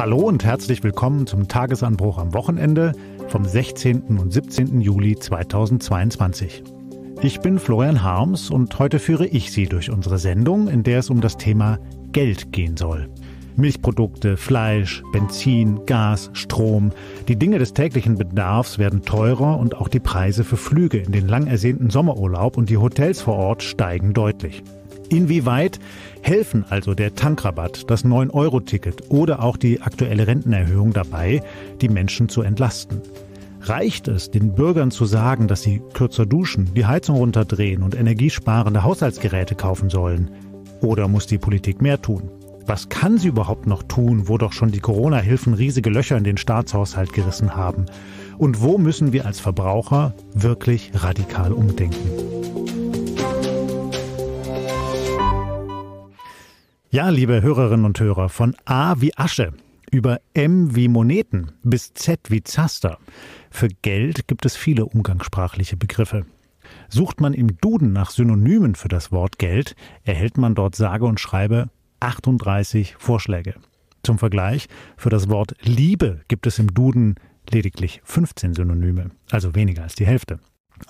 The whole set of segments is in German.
Hallo und herzlich willkommen zum Tagesanbruch am Wochenende vom 16. und 17. Juli 2022. Ich bin Florian Harms und heute führe ich Sie durch unsere Sendung, in der es um das Thema Geld gehen soll. Milchprodukte, Fleisch, Benzin, Gas, Strom, die Dinge des täglichen Bedarfs werden teurer und auch die Preise für Flüge in den lang ersehnten Sommerurlaub und die Hotels vor Ort steigen deutlich. Inwieweit Helfen also der Tankrabatt, das 9-Euro-Ticket oder auch die aktuelle Rentenerhöhung dabei, die Menschen zu entlasten? Reicht es, den Bürgern zu sagen, dass sie kürzer duschen, die Heizung runterdrehen und energiesparende Haushaltsgeräte kaufen sollen? Oder muss die Politik mehr tun? Was kann sie überhaupt noch tun, wo doch schon die Corona-Hilfen riesige Löcher in den Staatshaushalt gerissen haben? Und wo müssen wir als Verbraucher wirklich radikal umdenken? Ja, liebe Hörerinnen und Hörer, von A wie Asche über M wie Moneten bis Z wie Zaster. Für Geld gibt es viele umgangssprachliche Begriffe. Sucht man im Duden nach Synonymen für das Wort Geld, erhält man dort sage und schreibe 38 Vorschläge. Zum Vergleich, für das Wort Liebe gibt es im Duden lediglich 15 Synonyme, also weniger als die Hälfte.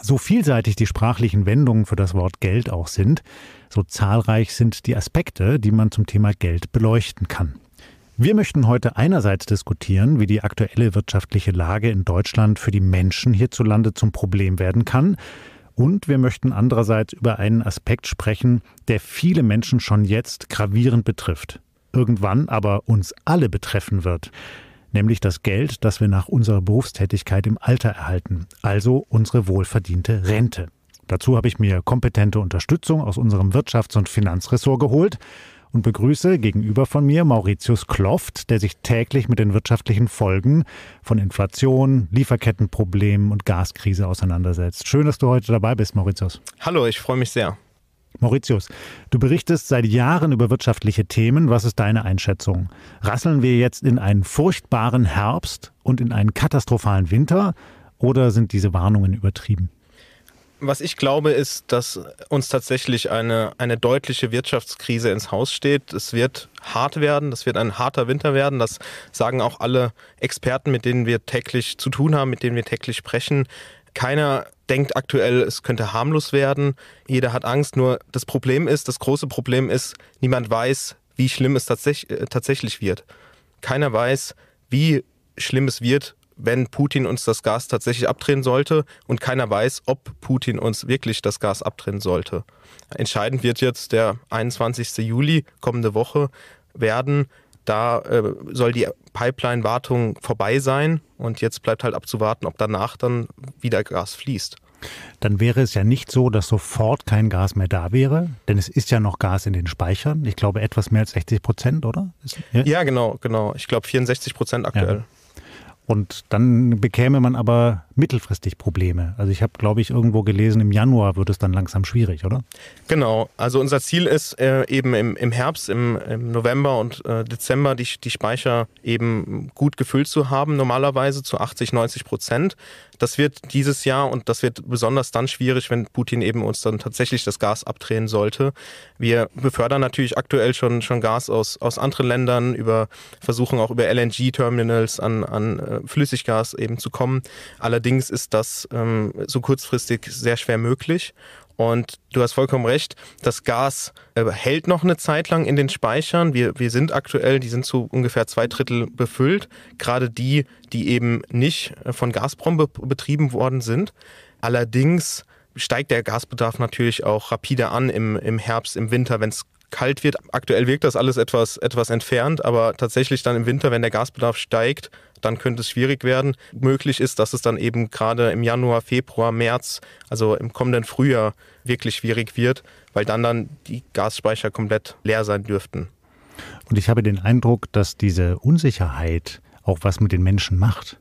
So vielseitig die sprachlichen Wendungen für das Wort Geld auch sind, so zahlreich sind die Aspekte, die man zum Thema Geld beleuchten kann. Wir möchten heute einerseits diskutieren, wie die aktuelle wirtschaftliche Lage in Deutschland für die Menschen hierzulande zum Problem werden kann, und wir möchten andererseits über einen Aspekt sprechen, der viele Menschen schon jetzt gravierend betrifft, irgendwann aber uns alle betreffen wird nämlich das Geld, das wir nach unserer Berufstätigkeit im Alter erhalten, also unsere wohlverdiente Rente. Dazu habe ich mir kompetente Unterstützung aus unserem Wirtschafts- und Finanzressort geholt und begrüße gegenüber von mir Mauritius Kloft, der sich täglich mit den wirtschaftlichen Folgen von Inflation, Lieferkettenproblemen und Gaskrise auseinandersetzt. Schön, dass du heute dabei bist, Mauritius. Hallo, ich freue mich sehr. Mauritius, du berichtest seit Jahren über wirtschaftliche Themen. Was ist deine Einschätzung? Rasseln wir jetzt in einen furchtbaren Herbst und in einen katastrophalen Winter oder sind diese Warnungen übertrieben? Was ich glaube, ist, dass uns tatsächlich eine, eine deutliche Wirtschaftskrise ins Haus steht. Es wird hart werden, das wird ein harter Winter werden. Das sagen auch alle Experten, mit denen wir täglich zu tun haben, mit denen wir täglich sprechen. Keiner denkt aktuell, es könnte harmlos werden. Jeder hat Angst. Nur das Problem ist, das große Problem ist, niemand weiß, wie schlimm es tatsäch äh, tatsächlich wird. Keiner weiß, wie schlimm es wird, wenn Putin uns das Gas tatsächlich abdrehen sollte und keiner weiß, ob Putin uns wirklich das Gas abdrehen sollte. Entscheidend wird jetzt der 21. Juli kommende Woche werden, da äh, soll die Pipeline-Wartung vorbei sein und jetzt bleibt halt abzuwarten, ob danach dann wieder Gas fließt. Dann wäre es ja nicht so, dass sofort kein Gas mehr da wäre, denn es ist ja noch Gas in den Speichern. Ich glaube etwas mehr als 60 Prozent, oder? Ja, genau, genau. Ich glaube 64 Prozent aktuell. Ja. Und dann bekäme man aber mittelfristig Probleme. Also ich habe, glaube ich, irgendwo gelesen, im Januar wird es dann langsam schwierig, oder? Genau. Also unser Ziel ist äh, eben im, im Herbst, im, im, November und äh, Dezember die, die Speicher eben gut gefüllt zu haben, normalerweise zu 80, 90 Prozent. Das wird dieses Jahr und das wird besonders dann schwierig, wenn Putin eben uns dann tatsächlich das Gas abdrehen sollte. Wir befördern natürlich aktuell schon, schon Gas aus, aus anderen Ländern, über, versuchen auch über LNG-Terminals an, an äh, Flüssiggas eben zu kommen. Allerdings ist das ähm, so kurzfristig sehr schwer möglich. Und du hast vollkommen recht, das Gas äh, hält noch eine Zeit lang in den Speichern. Wir, wir sind aktuell, die sind zu ungefähr zwei Drittel befüllt, gerade die, die eben nicht äh, von Gazprom be betrieben worden sind. Allerdings steigt der Gasbedarf natürlich auch rapide an im, im Herbst, im Winter, wenn es kalt wird. Aktuell wirkt das alles etwas, etwas entfernt, aber tatsächlich dann im Winter, wenn der Gasbedarf steigt, dann könnte es schwierig werden. Möglich ist, dass es dann eben gerade im Januar, Februar, März, also im kommenden Frühjahr wirklich schwierig wird, weil dann dann die Gasspeicher komplett leer sein dürften. Und ich habe den Eindruck, dass diese Unsicherheit auch was mit den Menschen macht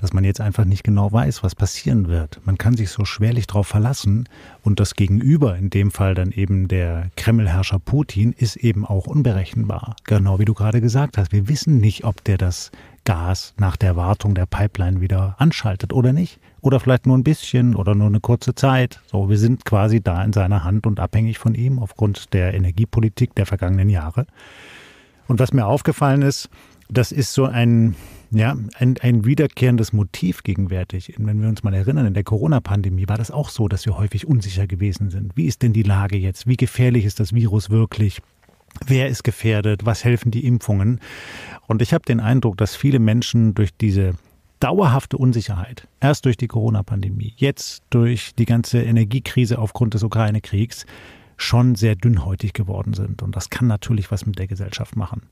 dass man jetzt einfach nicht genau weiß, was passieren wird. Man kann sich so schwerlich darauf verlassen und das Gegenüber, in dem Fall dann eben der Kremlherrscher Putin, ist eben auch unberechenbar. Genau wie du gerade gesagt hast, wir wissen nicht, ob der das Gas nach der Wartung der Pipeline wieder anschaltet oder nicht. Oder vielleicht nur ein bisschen oder nur eine kurze Zeit. So, wir sind quasi da in seiner Hand und abhängig von ihm aufgrund der Energiepolitik der vergangenen Jahre. Und was mir aufgefallen ist, das ist so ein, ja, ein, ein wiederkehrendes Motiv gegenwärtig. Wenn wir uns mal erinnern, in der Corona-Pandemie war das auch so, dass wir häufig unsicher gewesen sind. Wie ist denn die Lage jetzt? Wie gefährlich ist das Virus wirklich? Wer ist gefährdet? Was helfen die Impfungen? Und ich habe den Eindruck, dass viele Menschen durch diese dauerhafte Unsicherheit, erst durch die Corona-Pandemie, jetzt durch die ganze Energiekrise aufgrund des Ukraine-Kriegs, schon sehr dünnhäutig geworden sind. Und das kann natürlich was mit der Gesellschaft machen.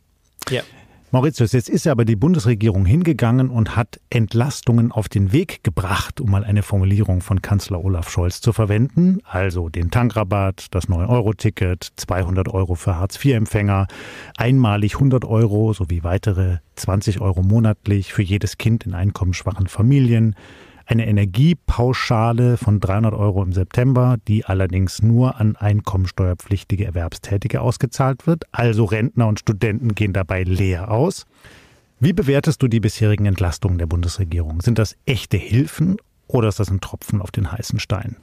Ja. Mauritius, jetzt ist aber die Bundesregierung hingegangen und hat Entlastungen auf den Weg gebracht, um mal eine Formulierung von Kanzler Olaf Scholz zu verwenden. Also den Tankrabatt, das 9-Euro-Ticket, 200 Euro für Hartz-IV-Empfänger, einmalig 100 Euro sowie weitere 20 Euro monatlich für jedes Kind in einkommensschwachen Familien, eine Energiepauschale von 300 Euro im September, die allerdings nur an einkommensteuerpflichtige Erwerbstätige ausgezahlt wird. Also Rentner und Studenten gehen dabei leer aus. Wie bewertest du die bisherigen Entlastungen der Bundesregierung? Sind das echte Hilfen oder ist das ein Tropfen auf den heißen Stein?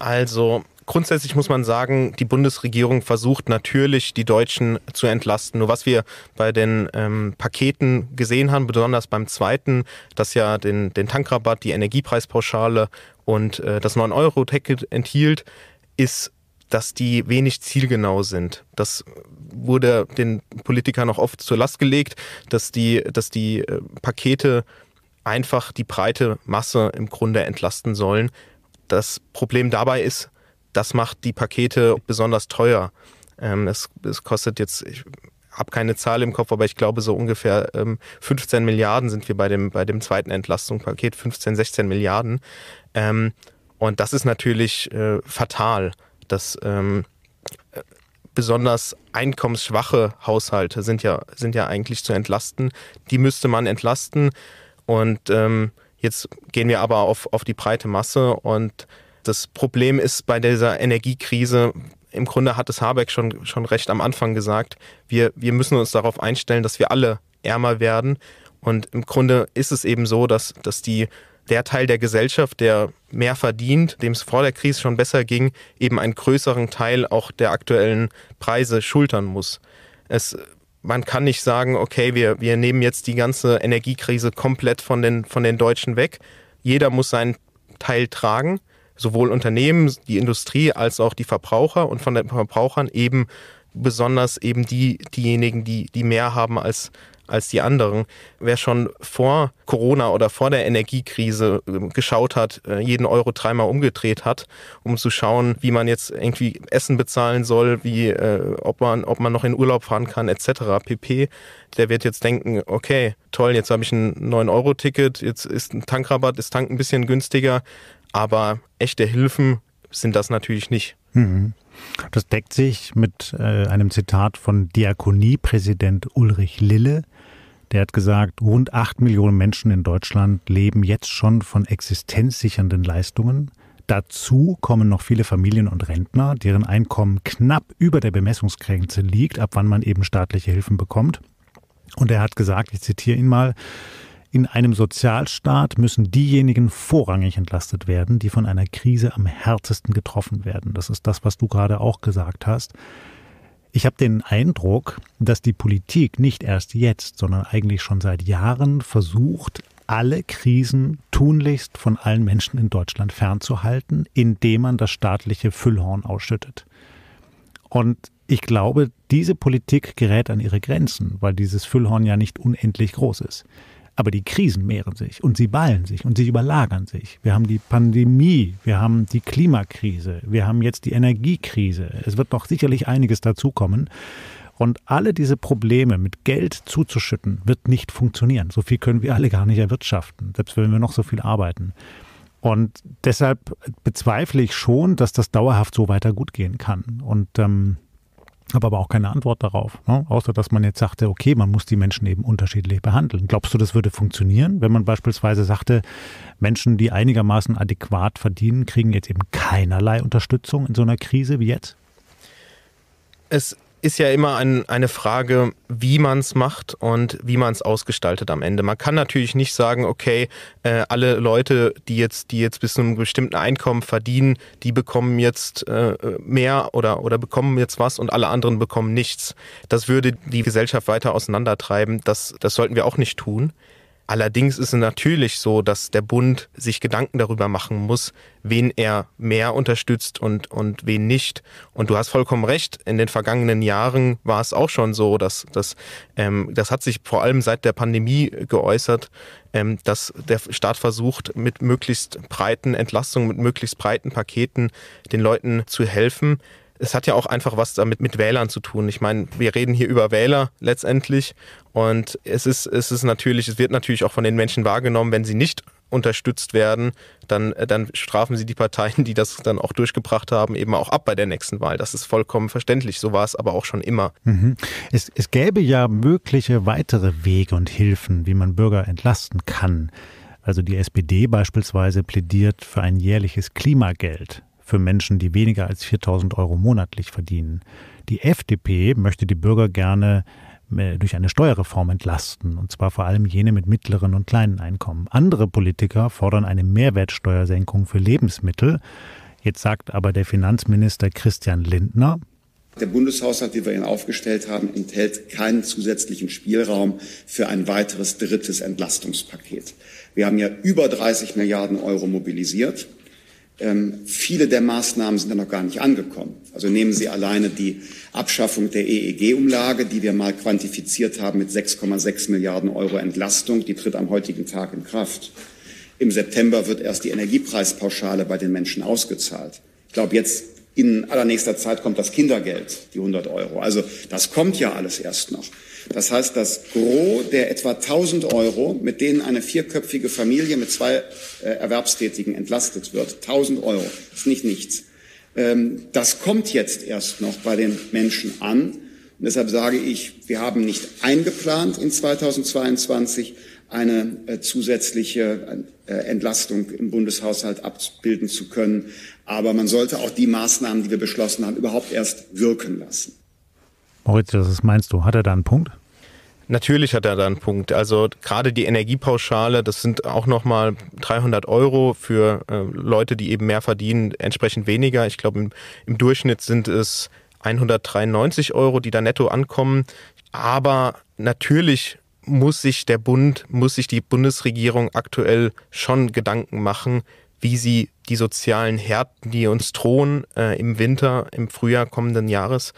Also grundsätzlich muss man sagen, die Bundesregierung versucht natürlich, die Deutschen zu entlasten. Nur was wir bei den ähm, Paketen gesehen haben, besonders beim zweiten, das ja den, den Tankrabatt, die Energiepreispauschale und äh, das 9-Euro-Ticket enthielt, ist, dass die wenig zielgenau sind. Das wurde den Politikern noch oft zur Last gelegt, dass die, dass die äh, Pakete einfach die breite Masse im Grunde entlasten sollen. Das Problem dabei ist, das macht die Pakete besonders teuer. Ähm, es, es kostet jetzt, ich habe keine Zahl im Kopf, aber ich glaube so ungefähr ähm, 15 Milliarden sind wir bei dem, bei dem zweiten Entlastungspaket, 15, 16 Milliarden. Ähm, und das ist natürlich äh, fatal, dass ähm, äh, besonders einkommensschwache Haushalte sind ja, sind ja eigentlich zu entlasten. Die müsste man entlasten. Und ähm, jetzt gehen wir aber auf, auf die breite Masse und das Problem ist bei dieser Energiekrise, im Grunde hat es Habeck schon, schon recht am Anfang gesagt, wir, wir müssen uns darauf einstellen, dass wir alle ärmer werden. Und im Grunde ist es eben so, dass, dass die, der Teil der Gesellschaft, der mehr verdient, dem es vor der Krise schon besser ging, eben einen größeren Teil auch der aktuellen Preise schultern muss. Es, man kann nicht sagen, okay, wir, wir nehmen jetzt die ganze Energiekrise komplett von den, von den Deutschen weg. Jeder muss seinen Teil tragen sowohl Unternehmen, die Industrie als auch die Verbraucher und von den Verbrauchern eben besonders eben die, diejenigen, die, die mehr haben als, als die anderen. Wer schon vor Corona oder vor der Energiekrise ähm, geschaut hat, äh, jeden Euro dreimal umgedreht hat, um zu schauen, wie man jetzt irgendwie Essen bezahlen soll, wie äh, ob man ob man noch in Urlaub fahren kann, etc. pp. Der wird jetzt denken, okay, toll, jetzt habe ich ein 9 Euro Ticket, jetzt ist ein Tankrabatt, ist Tank ein bisschen günstiger, aber echte Hilfen sind das natürlich nicht. Mhm. Das deckt sich mit äh, einem Zitat von Diakoniepräsident Ulrich Lille. Der hat gesagt, rund acht Millionen Menschen in Deutschland leben jetzt schon von existenzsichernden Leistungen. Dazu kommen noch viele Familien und Rentner, deren Einkommen knapp über der Bemessungsgrenze liegt, ab wann man eben staatliche Hilfen bekommt. Und er hat gesagt, ich zitiere ihn mal, in einem Sozialstaat müssen diejenigen vorrangig entlastet werden, die von einer Krise am härtesten getroffen werden. Das ist das, was du gerade auch gesagt hast. Ich habe den Eindruck, dass die Politik nicht erst jetzt, sondern eigentlich schon seit Jahren versucht, alle Krisen tunlichst von allen Menschen in Deutschland fernzuhalten, indem man das staatliche Füllhorn ausschüttet. Und ich glaube, diese Politik gerät an ihre Grenzen, weil dieses Füllhorn ja nicht unendlich groß ist. Aber die Krisen mehren sich und sie ballen sich und sie überlagern sich. Wir haben die Pandemie, wir haben die Klimakrise, wir haben jetzt die Energiekrise. Es wird noch sicherlich einiges dazukommen. Und alle diese Probleme mit Geld zuzuschütten, wird nicht funktionieren. So viel können wir alle gar nicht erwirtschaften, selbst wenn wir noch so viel arbeiten. Und deshalb bezweifle ich schon, dass das dauerhaft so weiter gut gehen kann. Und ähm, habe aber auch keine Antwort darauf, ne? außer dass man jetzt sagte, okay, man muss die Menschen eben unterschiedlich behandeln. Glaubst du, das würde funktionieren, wenn man beispielsweise sagte, Menschen, die einigermaßen adäquat verdienen, kriegen jetzt eben keinerlei Unterstützung in so einer Krise wie jetzt? Es ist ja immer ein, eine Frage, wie man es macht und wie man es ausgestaltet am Ende. Man kann natürlich nicht sagen, okay, äh, alle Leute, die jetzt, die jetzt bis zu einem bestimmten Einkommen verdienen, die bekommen jetzt äh, mehr oder, oder bekommen jetzt was und alle anderen bekommen nichts. Das würde die Gesellschaft weiter auseinandertreiben. Das, das sollten wir auch nicht tun. Allerdings ist es natürlich so, dass der Bund sich Gedanken darüber machen muss, wen er mehr unterstützt und, und wen nicht. Und du hast vollkommen recht, in den vergangenen Jahren war es auch schon so, dass, dass ähm, das hat sich vor allem seit der Pandemie geäußert, ähm, dass der Staat versucht, mit möglichst breiten Entlastungen, mit möglichst breiten Paketen den Leuten zu helfen es hat ja auch einfach was damit mit Wählern zu tun. Ich meine, wir reden hier über Wähler letztendlich und es ist, es ist natürlich, es wird natürlich auch von den Menschen wahrgenommen, wenn sie nicht unterstützt werden, dann, dann strafen sie die Parteien, die das dann auch durchgebracht haben, eben auch ab bei der nächsten Wahl. Das ist vollkommen verständlich. So war es aber auch schon immer. Mhm. Es, es gäbe ja mögliche weitere Wege und Hilfen, wie man Bürger entlasten kann. Also die SPD beispielsweise plädiert für ein jährliches Klimageld für Menschen, die weniger als 4000 Euro monatlich verdienen. Die FDP möchte die Bürger gerne äh, durch eine Steuerreform entlasten, und zwar vor allem jene mit mittleren und kleinen Einkommen. Andere Politiker fordern eine Mehrwertsteuersenkung für Lebensmittel. Jetzt sagt aber der Finanzminister Christian Lindner, der Bundeshaushalt, den wir Ihnen aufgestellt haben, enthält keinen zusätzlichen Spielraum für ein weiteres drittes Entlastungspaket. Wir haben ja über 30 Milliarden Euro mobilisiert. Ähm, viele der Maßnahmen sind da noch gar nicht angekommen. Also nehmen Sie alleine die Abschaffung der EEG-Umlage, die wir mal quantifiziert haben mit 6,6 Milliarden Euro Entlastung. Die tritt am heutigen Tag in Kraft. Im September wird erst die Energiepreispauschale bei den Menschen ausgezahlt. Ich glaube, jetzt in allernächster Zeit kommt das Kindergeld, die 100 Euro. Also das kommt ja alles erst noch. Das heißt, das Gros der etwa 1000 Euro, mit denen eine vierköpfige Familie mit zwei äh, Erwerbstätigen entlastet wird, 1000 Euro, ist nicht nichts. Ähm, das kommt jetzt erst noch bei den Menschen an. Und deshalb sage ich, wir haben nicht eingeplant in 2022 eine äh, zusätzliche äh, Entlastung im Bundeshaushalt abbilden zu können. Aber man sollte auch die Maßnahmen, die wir beschlossen haben, überhaupt erst wirken lassen. Moritz, was meinst du? Hat er da einen Punkt? Natürlich hat er da einen Punkt. Also gerade die Energiepauschale, das sind auch nochmal 300 Euro für äh, Leute, die eben mehr verdienen, entsprechend weniger. Ich glaube, im, im Durchschnitt sind es 193 Euro, die da netto ankommen. Aber natürlich muss sich der Bund, muss sich die Bundesregierung aktuell schon Gedanken machen, wie sie die sozialen Härten, die uns drohen äh, im Winter, im Frühjahr kommenden Jahres,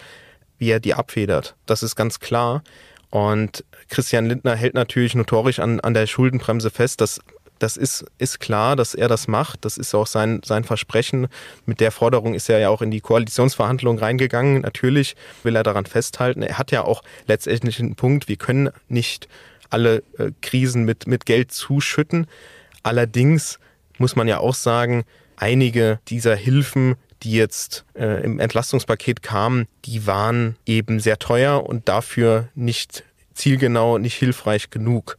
wie er die abfedert. Das ist ganz klar. Und Christian Lindner hält natürlich notorisch an, an der Schuldenbremse fest. Das, das ist, ist klar, dass er das macht. Das ist auch sein, sein Versprechen. Mit der Forderung ist er ja auch in die Koalitionsverhandlungen reingegangen. Natürlich will er daran festhalten. Er hat ja auch letztendlich einen Punkt. Wir können nicht alle äh, Krisen mit, mit Geld zuschütten. Allerdings muss man ja auch sagen, einige dieser Hilfen, die jetzt äh, im Entlastungspaket kamen, die waren eben sehr teuer und dafür nicht zielgenau, nicht hilfreich genug.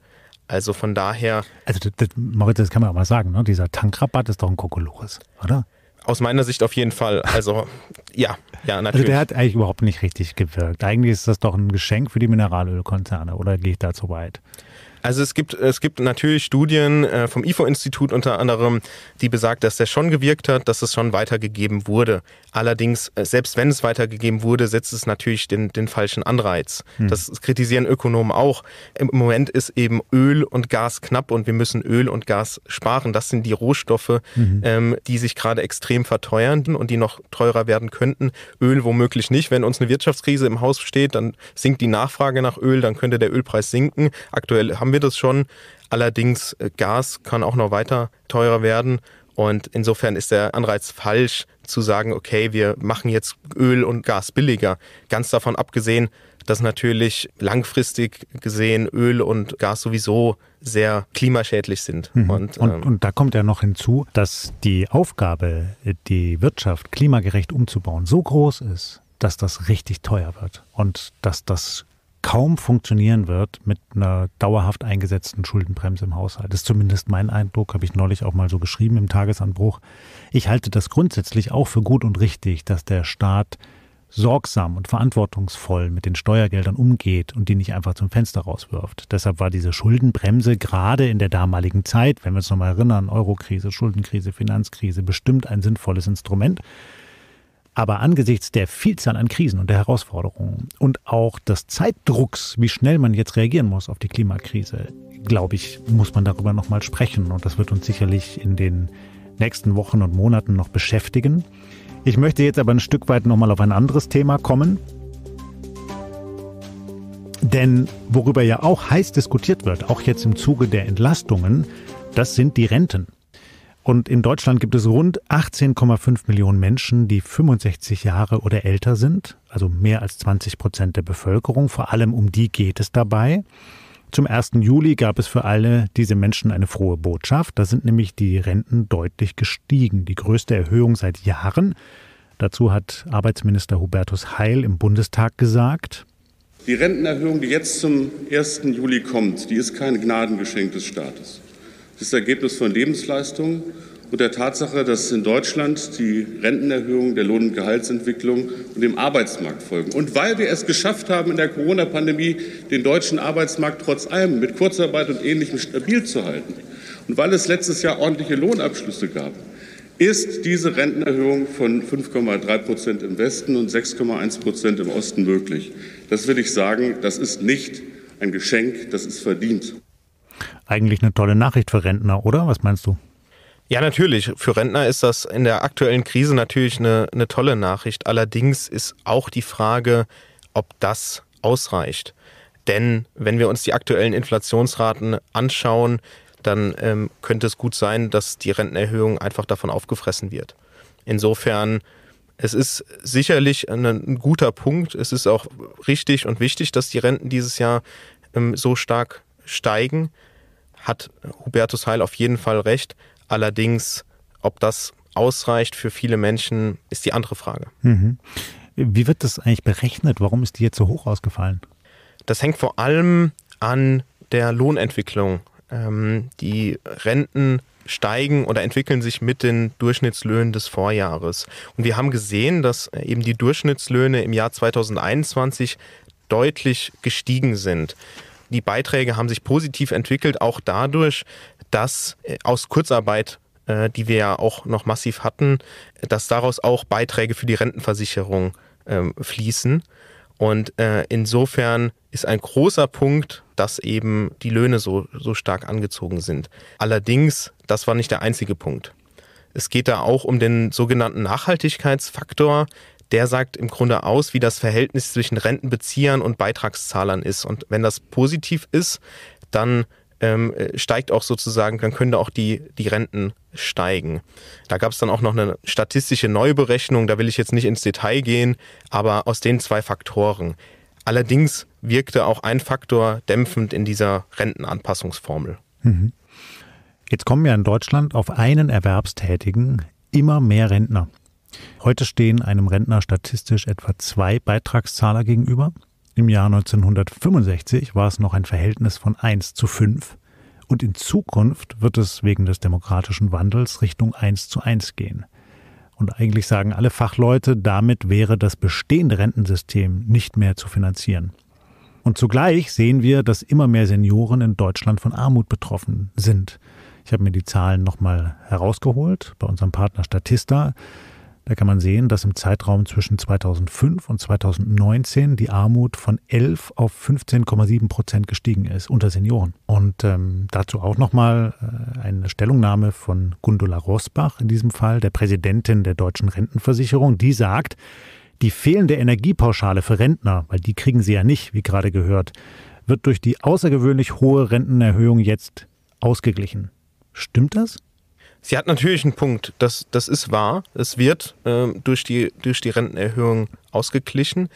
Also von daher. Also das, das, Moritz, das kann man auch mal sagen, ne? dieser Tankrabatt ist doch ein Kokolores, oder? Aus meiner Sicht auf jeden Fall. Also ja, ja, also natürlich. Also der hat eigentlich überhaupt nicht richtig gewirkt. Eigentlich ist das doch ein Geschenk für die Mineralölkonzerne, oder gehe ich da zu weit? Also es gibt, es gibt natürlich Studien äh, vom IFO-Institut unter anderem, die besagt, dass der schon gewirkt hat, dass es schon weitergegeben wurde. Allerdings, äh, selbst wenn es weitergegeben wurde, setzt es natürlich den, den falschen Anreiz. Hm. Das kritisieren Ökonomen auch. Im Moment ist eben Öl und Gas knapp und wir müssen Öl und Gas sparen. Das sind die Rohstoffe, mhm. ähm, die sich gerade extrem verteuern und die noch teurer werden könnten. Öl womöglich nicht. Wenn uns eine Wirtschaftskrise im Haus steht, dann sinkt die Nachfrage nach Öl, dann könnte der Ölpreis sinken. Aktuell haben wir das schon. Allerdings, äh, Gas kann auch noch weiter teurer werden. Und insofern ist der Anreiz falsch zu sagen, okay, wir machen jetzt Öl und Gas billiger. Ganz davon abgesehen, dass natürlich langfristig gesehen Öl und Gas sowieso sehr klimaschädlich sind. Mhm. Und, ähm, und, und, da kommt ja noch hinzu, dass die Aufgabe, die Wirtschaft klimagerecht umzubauen, so groß ist, dass das richtig teuer wird und dass das kaum funktionieren wird mit einer dauerhaft eingesetzten Schuldenbremse im Haushalt. Das ist zumindest mein Eindruck, habe ich neulich auch mal so geschrieben im Tagesanbruch. Ich halte das grundsätzlich auch für gut und richtig, dass der Staat sorgsam und verantwortungsvoll mit den Steuergeldern umgeht und die nicht einfach zum Fenster rauswirft. Deshalb war diese Schuldenbremse gerade in der damaligen Zeit, wenn wir uns nochmal erinnern, Eurokrise, Schuldenkrise, Finanzkrise, bestimmt ein sinnvolles Instrument. Aber angesichts der Vielzahl an Krisen und der Herausforderungen und auch des Zeitdrucks, wie schnell man jetzt reagieren muss auf die Klimakrise, glaube ich, muss man darüber nochmal sprechen. Und das wird uns sicherlich in den nächsten Wochen und Monaten noch beschäftigen. Ich möchte jetzt aber ein Stück weit nochmal auf ein anderes Thema kommen. Denn worüber ja auch heiß diskutiert wird, auch jetzt im Zuge der Entlastungen, das sind die Renten. Und in Deutschland gibt es rund 18,5 Millionen Menschen, die 65 Jahre oder älter sind, also mehr als 20 Prozent der Bevölkerung. Vor allem um die geht es dabei. Zum 1. Juli gab es für alle diese Menschen eine frohe Botschaft. Da sind nämlich die Renten deutlich gestiegen, die größte Erhöhung seit Jahren. Dazu hat Arbeitsminister Hubertus Heil im Bundestag gesagt, die Rentenerhöhung, die jetzt zum 1. Juli kommt, die ist kein Gnadengeschenk des Staates. Das ist das Ergebnis von Lebensleistungen und der Tatsache, dass in Deutschland die Rentenerhöhung der Lohn- und Gehaltsentwicklung und dem Arbeitsmarkt folgen. Und weil wir es geschafft haben, in der Corona-Pandemie den deutschen Arbeitsmarkt trotz allem mit Kurzarbeit und Ähnlichem stabil zu halten und weil es letztes Jahr ordentliche Lohnabschlüsse gab, ist diese Rentenerhöhung von 5,3 Prozent im Westen und 6,1 Prozent im Osten möglich. Das will ich sagen, das ist nicht ein Geschenk, das ist verdient eigentlich eine tolle Nachricht für Rentner, oder? Was meinst du? Ja, natürlich. Für Rentner ist das in der aktuellen Krise natürlich eine, eine tolle Nachricht. Allerdings ist auch die Frage, ob das ausreicht. Denn wenn wir uns die aktuellen Inflationsraten anschauen, dann ähm, könnte es gut sein, dass die Rentenerhöhung einfach davon aufgefressen wird. Insofern, es ist sicherlich ein, ein guter Punkt. Es ist auch richtig und wichtig, dass die Renten dieses Jahr ähm, so stark steigen hat Hubertus Heil auf jeden Fall recht. Allerdings, ob das ausreicht für viele Menschen, ist die andere Frage. Mhm. Wie wird das eigentlich berechnet? Warum ist die jetzt so hoch ausgefallen? Das hängt vor allem an der Lohnentwicklung. Ähm, die Renten steigen oder entwickeln sich mit den Durchschnittslöhnen des Vorjahres. Und wir haben gesehen, dass eben die Durchschnittslöhne im Jahr 2021 deutlich gestiegen sind. Die Beiträge haben sich positiv entwickelt, auch dadurch, dass äh, aus Kurzarbeit äh, die wir ja auch noch massiv hatten, dass daraus auch Beiträge für die Rentenversicherung ähm, fließen. Und äh, insofern ist ein großer Punkt, dass eben die Löhne so, so stark angezogen sind. Allerdings, das war nicht der einzige Punkt. Es geht da auch um den sogenannten Nachhaltigkeitsfaktor, der sagt im Grunde aus, wie das Verhältnis zwischen Rentenbeziehern und Beitragszahlern ist. Und wenn das positiv ist, dann ähm, äh, steigt auch sozusagen, dann können da auch die, die Renten steigen. Da gab es dann auch noch eine statistische Neuberechnung, da will ich jetzt nicht ins Detail gehen, aber aus den zwei Faktoren. Allerdings wirkte auch ein Faktor dämpfend in dieser Rentenanpassungsformel. Mhm. Jetzt kommen ja in Deutschland auf einen Erwerbstätigen immer mehr Rentner. Heute stehen einem Rentner statistisch etwa zwei Beitragszahler gegenüber. Im Jahr 1965 war es noch ein Verhältnis von 1 zu 5. Und in Zukunft wird es wegen des demokratischen Wandels Richtung 1 zu 1 gehen. Und eigentlich sagen alle Fachleute, damit wäre das bestehende Rentensystem nicht mehr zu finanzieren. Und zugleich sehen wir, dass immer mehr Senioren in Deutschland von Armut betroffen sind. Ich habe mir die Zahlen nochmal herausgeholt bei unserem Partner Statista. Da kann man sehen, dass im Zeitraum zwischen 2005 und 2019 die Armut von 11 auf 15,7 Prozent gestiegen ist unter Senioren. Und ähm, dazu auch nochmal äh, eine Stellungnahme von Gundula Rosbach in diesem Fall, der Präsidentin der Deutschen Rentenversicherung, die sagt, die fehlende Energiepauschale für Rentner, weil die kriegen sie ja nicht, wie gerade gehört, wird durch die außergewöhnlich hohe Rentenerhöhung jetzt ausgeglichen. Stimmt das? Sie hat natürlich einen Punkt, das, das ist wahr. Es wird ähm, durch, die, durch die Rentenerhöhung ausgeglichen.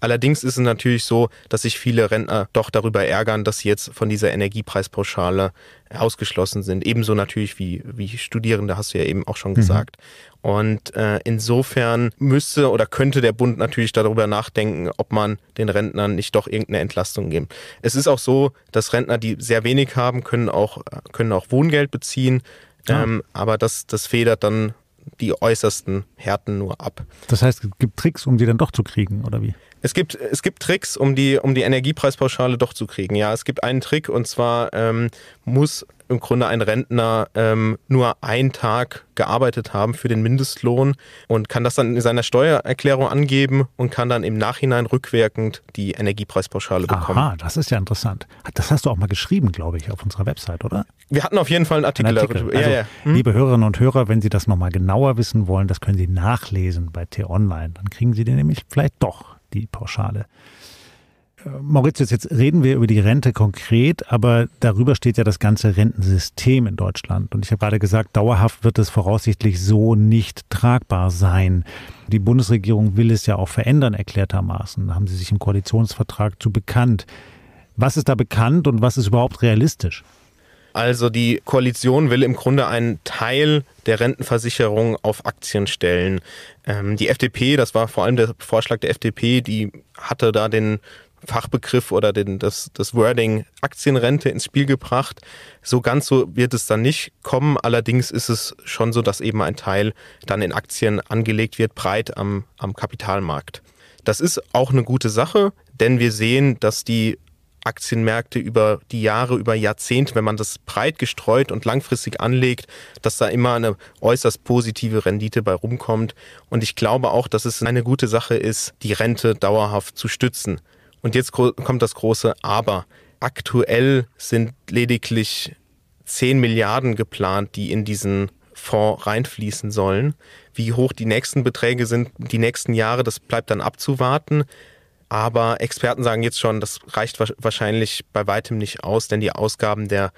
Allerdings ist es natürlich so, dass sich viele Rentner doch darüber ärgern, dass sie jetzt von dieser Energiepreispauschale ausgeschlossen sind. Ebenso natürlich wie, wie Studierende, hast du ja eben auch schon mhm. gesagt. Und äh, insofern müsste oder könnte der Bund natürlich darüber nachdenken, ob man den Rentnern nicht doch irgendeine Entlastung geben. Es ist auch so, dass Rentner, die sehr wenig haben, können auch, können auch Wohngeld beziehen. Ja. Ah. Ähm, aber das, das federt dann die äußersten Härten nur ab. Das heißt, es gibt Tricks, um sie dann doch zu kriegen, oder wie? Es gibt, es gibt Tricks, um die, um die Energiepreispauschale doch zu kriegen. Ja, es gibt einen Trick und zwar ähm, muss im Grunde ein Rentner ähm, nur einen Tag gearbeitet haben für den Mindestlohn und kann das dann in seiner Steuererklärung angeben und kann dann im Nachhinein rückwirkend die Energiepreispauschale bekommen. Aha, das ist ja interessant. Das hast du auch mal geschrieben, glaube ich, auf unserer Website, oder? Wir hatten auf jeden Fall einen Artikel, einen Artikel. Also, ja, ja. Hm? Liebe Hörerinnen und Hörer, wenn Sie das nochmal genauer wissen wollen, das können Sie nachlesen bei T-Online. Dann kriegen Sie den nämlich vielleicht doch die Pauschale. Äh, Mauritius, jetzt reden wir über die Rente konkret, aber darüber steht ja das ganze Rentensystem in Deutschland. Und ich habe gerade gesagt, dauerhaft wird es voraussichtlich so nicht tragbar sein. Die Bundesregierung will es ja auch verändern, erklärtermaßen. Da haben sie sich im Koalitionsvertrag zu bekannt. Was ist da bekannt und was ist überhaupt realistisch? Also die Koalition will im Grunde einen Teil der Rentenversicherung auf Aktien stellen. Ähm, die FDP, das war vor allem der Vorschlag der FDP, die hatte da den Fachbegriff oder den, das, das Wording Aktienrente ins Spiel gebracht. So ganz so wird es dann nicht kommen. Allerdings ist es schon so, dass eben ein Teil dann in Aktien angelegt wird, breit am, am Kapitalmarkt. Das ist auch eine gute Sache, denn wir sehen, dass die Aktienmärkte über die Jahre, über Jahrzehnte, wenn man das breit gestreut und langfristig anlegt, dass da immer eine äußerst positive Rendite bei rumkommt. Und ich glaube auch, dass es eine gute Sache ist, die Rente dauerhaft zu stützen. Und jetzt kommt das große Aber. Aktuell sind lediglich 10 Milliarden geplant, die in diesen Fonds reinfließen sollen. Wie hoch die nächsten Beträge sind, die nächsten Jahre, das bleibt dann abzuwarten. Aber Experten sagen jetzt schon, das reicht wahrscheinlich bei weitem nicht aus, denn die Ausgaben der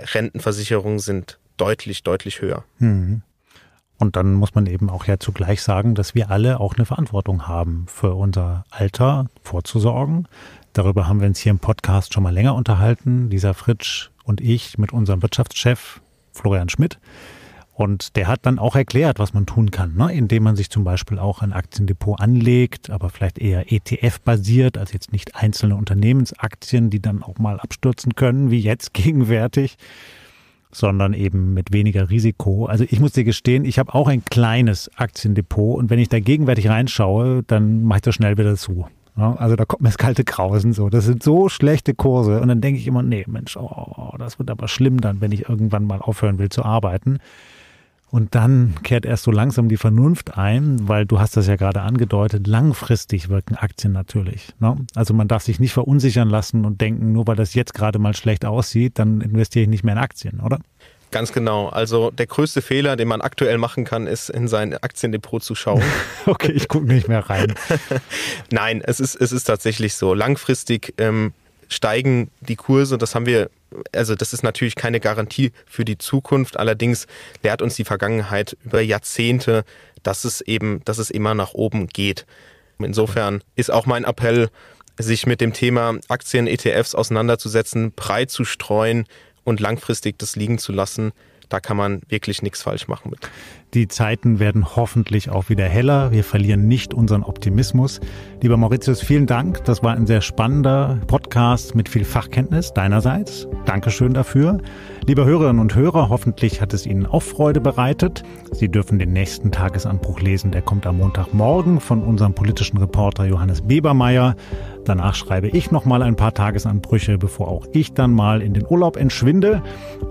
Rentenversicherung sind deutlich, deutlich höher. Mhm. Und dann muss man eben auch ja zugleich sagen, dass wir alle auch eine Verantwortung haben, für unser Alter vorzusorgen. Darüber haben wir uns hier im Podcast schon mal länger unterhalten, Lisa Fritsch und ich mit unserem Wirtschaftschef Florian Schmidt. Und der hat dann auch erklärt, was man tun kann, ne? indem man sich zum Beispiel auch ein Aktiendepot anlegt, aber vielleicht eher ETF-basiert, als jetzt nicht einzelne Unternehmensaktien, die dann auch mal abstürzen können, wie jetzt gegenwärtig, sondern eben mit weniger Risiko. Also ich muss dir gestehen, ich habe auch ein kleines Aktiendepot und wenn ich da gegenwärtig reinschaue, dann mache ich das schnell wieder zu. Ne? Also da kommt mir das kalte Krausen so. Das sind so schlechte Kurse. Und dann denke ich immer, nee, Mensch, oh, das wird aber schlimm dann, wenn ich irgendwann mal aufhören will zu arbeiten. Und dann kehrt erst so langsam die Vernunft ein, weil du hast das ja gerade angedeutet, langfristig wirken Aktien natürlich. Ne? Also man darf sich nicht verunsichern lassen und denken, nur weil das jetzt gerade mal schlecht aussieht, dann investiere ich nicht mehr in Aktien, oder? Ganz genau. Also der größte Fehler, den man aktuell machen kann, ist in sein Aktiendepot zu schauen. okay, ich gucke nicht mehr rein. Nein, es ist, es ist tatsächlich so. Langfristig ähm, steigen die Kurse, das haben wir also das ist natürlich keine Garantie für die Zukunft, allerdings lehrt uns die Vergangenheit über Jahrzehnte, dass es eben, dass es immer nach oben geht. Insofern ist auch mein Appell, sich mit dem Thema Aktien-ETFs auseinanderzusetzen, breit zu streuen und langfristig das liegen zu lassen da kann man wirklich nichts falsch machen mit. Die Zeiten werden hoffentlich auch wieder heller. Wir verlieren nicht unseren Optimismus. Lieber Mauritius, vielen Dank. Das war ein sehr spannender Podcast mit viel Fachkenntnis deinerseits. Dankeschön dafür. Liebe Hörerinnen und Hörer, hoffentlich hat es Ihnen auch Freude bereitet. Sie dürfen den nächsten Tagesanbruch lesen. Der kommt am Montagmorgen von unserem politischen Reporter Johannes Bebermeier. Danach schreibe ich nochmal ein paar Tagesanbrüche, bevor auch ich dann mal in den Urlaub entschwinde.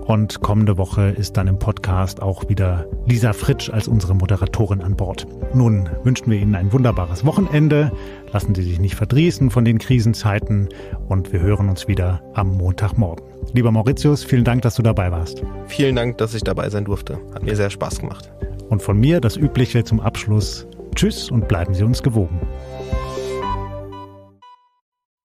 Und kommende Woche ist dann im Podcast auch wieder Lisa Fritsch als unsere Moderatorin an Bord. Nun wünschen wir Ihnen ein wunderbares Wochenende. Lassen Sie sich nicht verdrießen von den Krisenzeiten und wir hören uns wieder am Montagmorgen. Lieber Mauritius, vielen Dank, dass du dabei warst. Vielen Dank, dass ich dabei sein durfte. Hat mir sehr Spaß gemacht. Und von mir das Übliche zum Abschluss. Tschüss und bleiben Sie uns gewogen.